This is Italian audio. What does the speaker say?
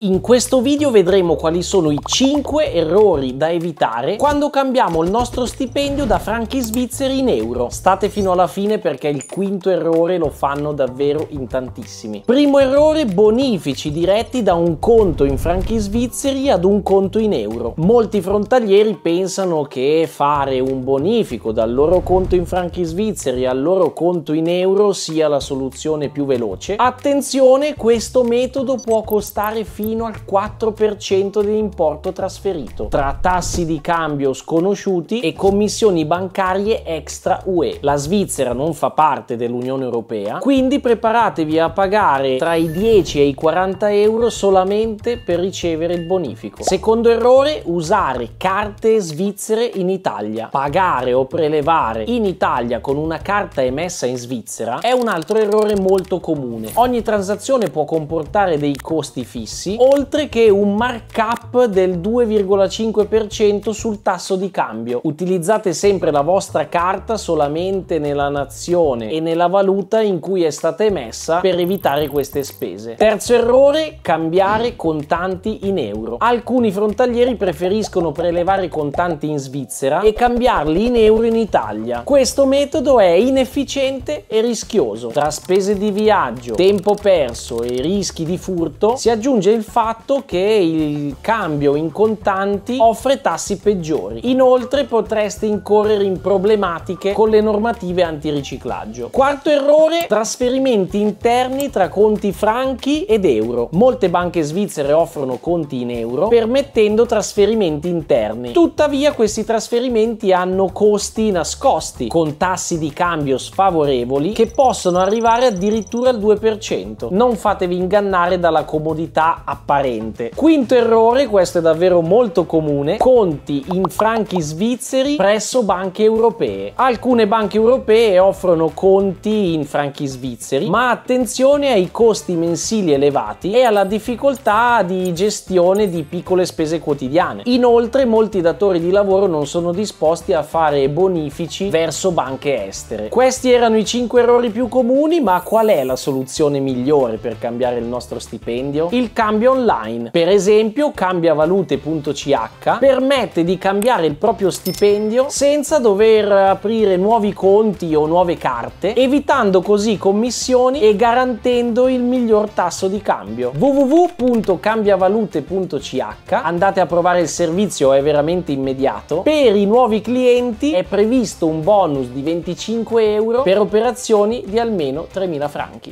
In questo video vedremo quali sono i 5 errori da evitare quando cambiamo il nostro stipendio da franchi svizzeri in euro. State fino alla fine perché il quinto errore lo fanno davvero in tantissimi. Primo errore, bonifici diretti da un conto in franchi svizzeri ad un conto in euro. Molti frontalieri pensano che fare un bonifico dal loro conto in franchi svizzeri al loro conto in euro sia la soluzione più veloce. Attenzione, questo metodo può costare fino fino al 4% dell'importo trasferito, tra tassi di cambio sconosciuti e commissioni bancarie extra UE. La Svizzera non fa parte dell'Unione Europea, quindi preparatevi a pagare tra i 10 e i 40 euro solamente per ricevere il bonifico. Secondo errore, usare carte svizzere in Italia. Pagare o prelevare in Italia con una carta emessa in Svizzera è un altro errore molto comune. Ogni transazione può comportare dei costi fissi oltre che un markup del 2,5% sul tasso di cambio. Utilizzate sempre la vostra carta solamente nella nazione e nella valuta in cui è stata emessa per evitare queste spese. Terzo errore, cambiare contanti in euro. Alcuni frontalieri preferiscono prelevare contanti in Svizzera e cambiarli in euro in Italia. Questo metodo è inefficiente e rischioso. Tra spese di viaggio, tempo perso e rischi di furto si aggiunge il fatto che il cambio in contanti offre tassi peggiori. Inoltre potreste incorrere in problematiche con le normative antiriciclaggio. Quarto errore, trasferimenti interni tra conti franchi ed euro. Molte banche svizzere offrono conti in euro permettendo trasferimenti interni. Tuttavia questi trasferimenti hanno costi nascosti con tassi di cambio sfavorevoli che possono arrivare addirittura al 2%. Non fatevi ingannare dalla comodità a apparente. Quinto errore, questo è davvero molto comune, conti in franchi svizzeri presso banche europee. Alcune banche europee offrono conti in franchi svizzeri, ma attenzione ai costi mensili elevati e alla difficoltà di gestione di piccole spese quotidiane. Inoltre molti datori di lavoro non sono disposti a fare bonifici verso banche estere. Questi erano i 5 errori più comuni, ma qual è la soluzione migliore per cambiare il nostro stipendio? Il cambio cambia online. Per esempio, cambiavalute.ch permette di cambiare il proprio stipendio senza dover aprire nuovi conti o nuove carte, evitando così commissioni e garantendo il miglior tasso di cambio. www.cambiavalute.ch Andate a provare il servizio, è veramente immediato. Per i nuovi clienti è previsto un bonus di 25 euro per operazioni di almeno 3.000 franchi.